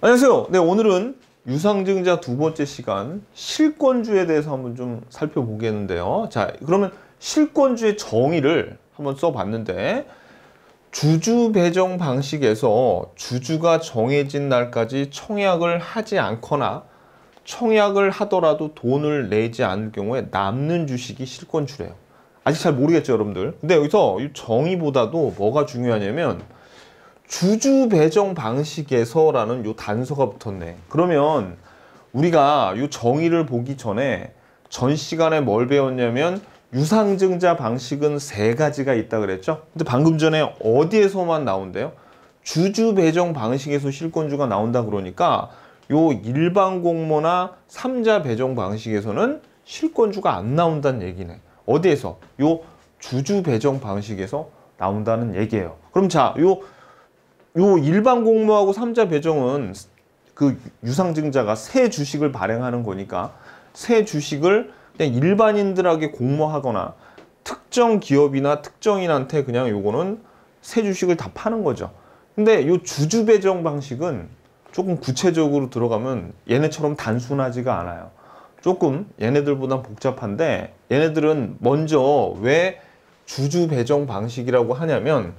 안녕하세요. 네, 오늘은 유상증자 두 번째 시간 실권주에 대해서 한번 좀 살펴보겠는데요. 자, 그러면 실권주의 정의를 한번 써봤는데 주주 배정 방식에서 주주가 정해진 날까지 청약을 하지 않거나 청약을 하더라도 돈을 내지 않을 경우에 남는 주식이 실권주래요. 아직 잘 모르겠죠, 여러분들. 근데 여기서 이 정의보다도 뭐가 중요하냐면 주주 배정 방식에서라는 요 단서가 붙었네. 그러면 우리가 요 정의를 보기 전에 전 시간에 뭘 배웠냐면 유상증자 방식은 세 가지가 있다 그랬죠? 근데 방금 전에 어디에서만 나온대요? 주주 배정 방식에서 실권주가 나온다 그러니까 요 일반 공모나 삼자 배정 방식에서는 실권주가 안 나온다는 얘기네. 어디에서? 요 주주 배정 방식에서 나온다는 얘기예요. 그럼 자, 요요 일반 공모하고 3자 배정은 그 유상증자가 새 주식을 발행하는 거니까 새 주식을 그냥 일반인들에게 공모하거나 특정 기업이나 특정인한테 그냥 요거는 새 주식을 다 파는 거죠. 근데 요 주주 배정 방식은 조금 구체적으로 들어가면 얘네처럼 단순하지가 않아요. 조금 얘네들보다 복잡한데 얘네들은 먼저 왜 주주 배정 방식이라고 하냐면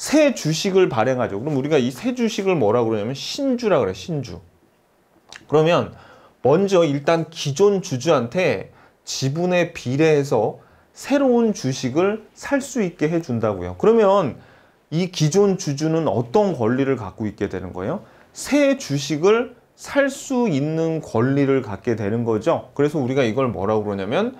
새 주식을 발행하죠. 그럼 우리가 이 새 주식을 뭐라 고 그러냐면 신주라 그래, 신주. 그러면 먼저 일단 기존 주주한테 지분에 비례해서 새로운 주식을 살 수 있게 해준다고요. 그러면 이 기존 주주는 어떤 권리를 갖고 있게 되는 거예요? 새 주식을 살 수 있는 권리를 갖게 되는 거죠. 그래서 우리가 이걸 뭐라고 그러냐면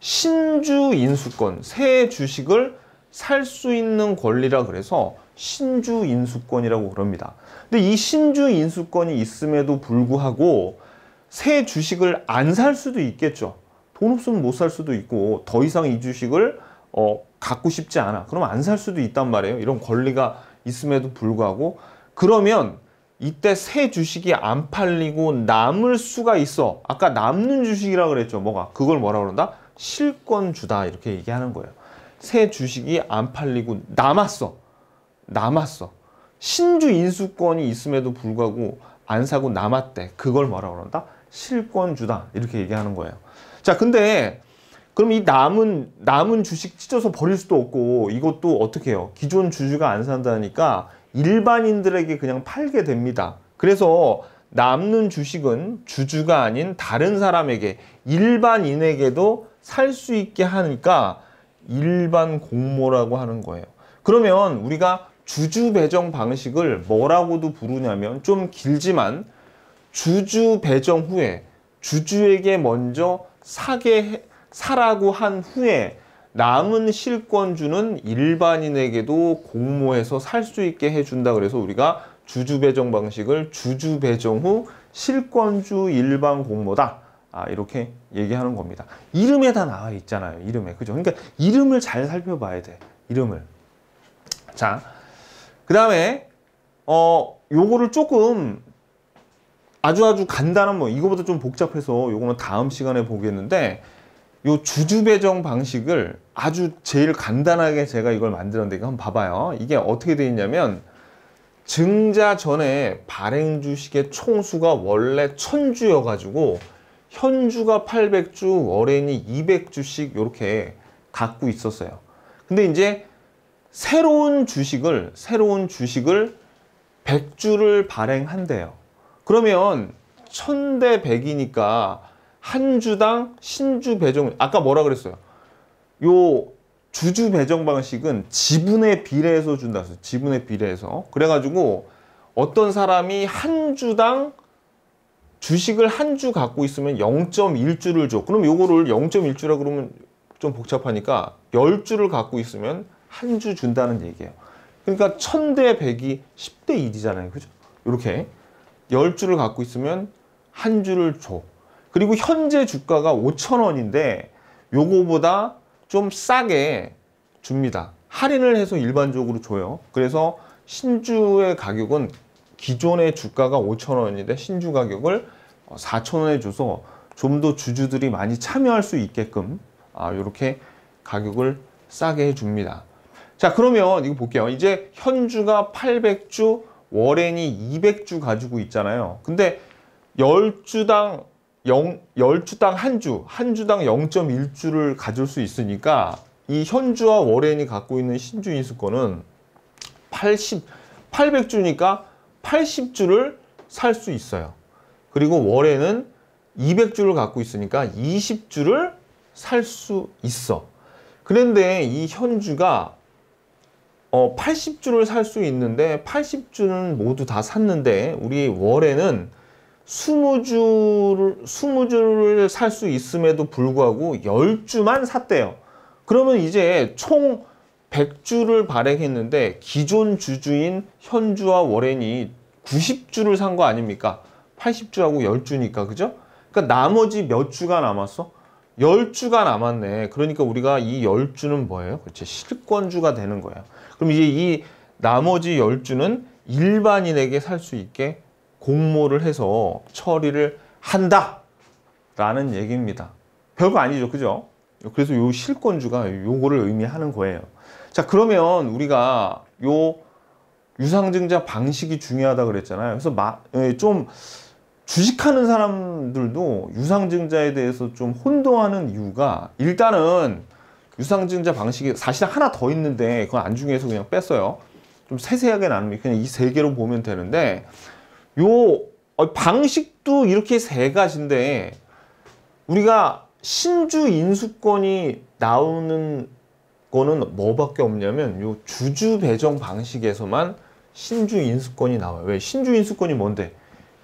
신주 인수권, 새 주식을 살수 있는 권리라 그래서 신주 인수권이라고 그럽니다. 근데 이 신주 인수권이 있음에도 불구하고 새 주식을 안 살 수도 있겠죠. 돈 없으면 못 살 수도 있고 더 이상 이 주식을 어, 갖고 싶지 않아. 그럼 안 살 수도 있단 말이에요. 이런 권리가 있음에도 불구하고 그러면 이때 새 주식이 안 팔리고 남을 수가 있어. 아까 남는 주식이라 그랬죠. 뭐가? 그걸 뭐라 그런다? 실권주다 이렇게 얘기하는 거예요. 새 주식이 안 팔리고 남았어. 남았어. 신주 인수권이 있음에도 불구하고 안 사고 남았대. 그걸 뭐라 그런다? 실권주다. 이렇게 얘기하는 거예요. 자, 근데 그럼 이 남은 남은 주식 찢어서 버릴 수도 없고 이것도 어떻게 해요? 기존 주주가 안 산다니까 일반인들에게 그냥 팔게 됩니다. 그래서 남는 주식은 주주가 아닌 다른 사람에게 일반인에게도 살 수 있게 하니까 일반 공모라고 하는 거예요. 그러면 우리가 주주 배정 방식을 뭐라고도 부르냐면 좀 길지만 주주 배정 후에 주주에게 먼저 사게 사라고 한 후에 남은 실권주는 일반인에게도 공모해서 살 수 있게 해준다 그래서 우리가 주주 배정 방식을 주주 배정 후 실권주 일반 공모다 아, 이렇게 얘기하는 겁니다. 이름에 다 나와 있잖아요. 이름에. 그죠? 그러니까 이름을 잘 살펴봐야 돼. 이름을. 자, 그 다음에, 어, 요거를 조금 아주 아주 간단한 뭐, 이거보다 좀 복잡해서 요거는 다음 시간에 보겠는데, 요 주주배정 방식을 아주 제일 간단하게 제가 이걸 만들었는데, 한번 봐봐요. 이게 어떻게 되어 있냐면, 증자 전에 발행 주식의 총수가 원래 천주여가지고 현주가 800주, 월엔이 200주씩 이렇게 갖고 있었어요. 근데 이제 새로운 주식을 새로운 주식을 100주를 발행한대요. 그러면 1000대 100이니까 한 주당 신주 배정 아까 뭐라 그랬어요? 요 주주 배정 방식은 지분에 비례해서 준다 했어요. 지분에 비례해서. 그래 가지고 어떤 사람이 한 주당 주식을 한 주 갖고 있으면 0.1주를 줘. 그럼 요거를 0.1주라 그러면 좀 복잡하니까 10주를 갖고 있으면 한 주 준다는 얘기예요. 그러니까 1000대 100이 10대 1이잖아요. 그죠? 이렇게 10주를 갖고 있으면 한 주를 줘. 그리고 현재 주가가 5천원인데 요거보다 좀 싸게 줍니다. 할인을 해서 일반적으로 줘요. 그래서 신주의 가격은 기존의 주가가 5천원인데 신주 가격을 4천원에 어, 줘서 좀 더 주주들이 많이 참여할 수 있게끔 아, 이렇게 가격을 싸게 해줍니다. 자 그러면 이거 볼게요. 이제 현주가 800주, 월엔이 200주 가지고 있잖아요. 근데 10주당 0, 10주당 한 주, 한 주당 0.1주를 가질 수 있으니까 이 현주와 월엔이 갖고 있는 신주 인수권은 80, 800주니까 80주를 살 수 있어요. 그리고 월에는 200주를 갖고 있으니까 20주를 살 수 있어. 그런데 이 현주가 어, 80주를 살 수 있는데 80주는 모두 다 샀는데 우리 월에는 20주를 20주를 살 수 있음에도 불구하고 10주만 샀대요. 그러면 이제 총 100주를 발행했는데 기존 주주인 현주와 월엔이 90주를 산 거 아닙니까? 80주하고 10주니까 그죠? 그러니까 나머지 몇 주가 남았어? 10주가 남았네. 그러니까 우리가 이 10주는 뭐예요? 그렇지. 실권주가 되는 거예요. 그럼 이제 이 나머지 10주는 일반인에게 살 수 있게 공모를 해서 처리를 한다! 라는 얘기입니다. 별거 아니죠. 그죠? 그래서 요 실권주가 요거를 의미하는 거예요. 자 그러면 우리가 요 유상증자 방식이 중요하다 그랬잖아요. 그래서 마, 예, 좀 주식하는 사람들도 유상증자에 대해서 좀 혼동하는 이유가 일단은 유상증자 방식이 사실 하나 더 있는데 그건 안중에서 그냥 뺐어요. 좀 세세하게 나누면 그냥 이 세 개로 보면 되는데 요 어, 방식도 이렇게 세 가지인데 우리가 신주 인수권이 나오는 거는 뭐밖에 없냐면 요 주주 배정 방식에서만 신주 인수권이 나와요. 왜? 신주 인수권이 뭔데?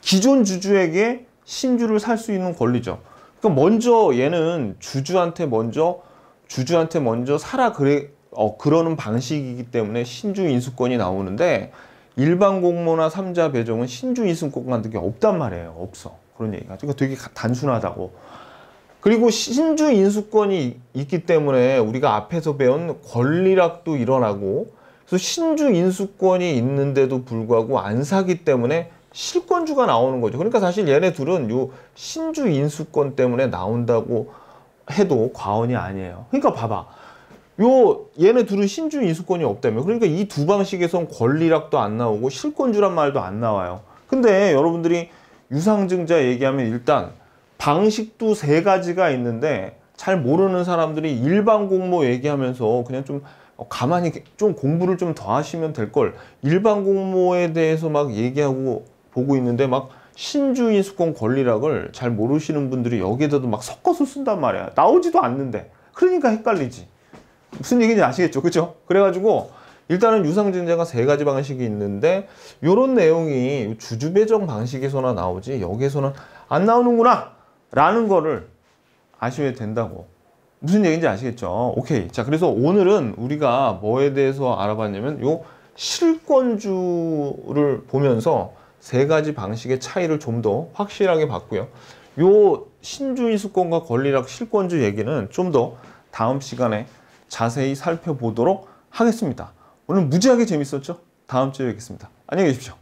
기존 주주에게 신주를 살 수 있는 권리죠. 그러니까 먼저 얘는 주주한테 먼저 주주한테 먼저 사라 그래 어, 그러는 방식이기 때문에 신주 인수권이 나오는데 일반 공모나 3자 배정은 신주 인수권 같은 게 없단 말이에요. 없어. 그런 얘기가. 그러니까 되게 단순하다고. 그리고 신주 인수권이 있기 때문에 우리가 앞에서 배운 권리락도 일어나고 그래서 신주 인수권이 있는데도 불구하고 안 사기 때문에 실권주가 나오는 거죠. 그러니까 사실 얘네 둘은 요 신주 인수권 때문에 나온다고 해도 과언이 아니에요. 그러니까 봐봐. 요 얘네 둘은 신주 인수권이 없다면 그러니까 이 두 방식에선 권리락도 안 나오고 실권주란 말도 안 나와요. 근데 여러분들이 유상증자 얘기하면 일단 방식도 세 가지가 있는데 잘 모르는 사람들이 일반 공모 얘기하면서 그냥 좀 가만히 좀 공부를 좀 더 하시면 될 걸 일반 공모에 대해서 막 얘기하고 보고 있는데 막 신주인수권 권리락을 잘 모르시는 분들이 여기에다도 막 섞어서 쓴단 말이야 나오지도 않는데 그러니까 헷갈리지 무슨 얘기인지 아시겠죠 그죠 그래가지고 일단은 유상증자가 세 가지 방식이 있는데 이런 내용이 주주배정 방식에서나 나오지 여기에서는 안 나오는구나 라는 거를 아셔야 된다고 무슨 얘기인지 아시겠죠? 오케이 자 그래서 오늘은 우리가 뭐에 대해서 알아봤냐면 요 실권주를 보면서 세 가지 방식의 차이를 좀 더 확실하게 봤고요 요신주의수권과 권리락 실권주 얘기는 좀 더 다음 시간에 자세히 살펴보도록 하겠습니다 오늘 무지하게 재밌었죠? 다음 주에 뵙겠습니다 안녕히 계십시오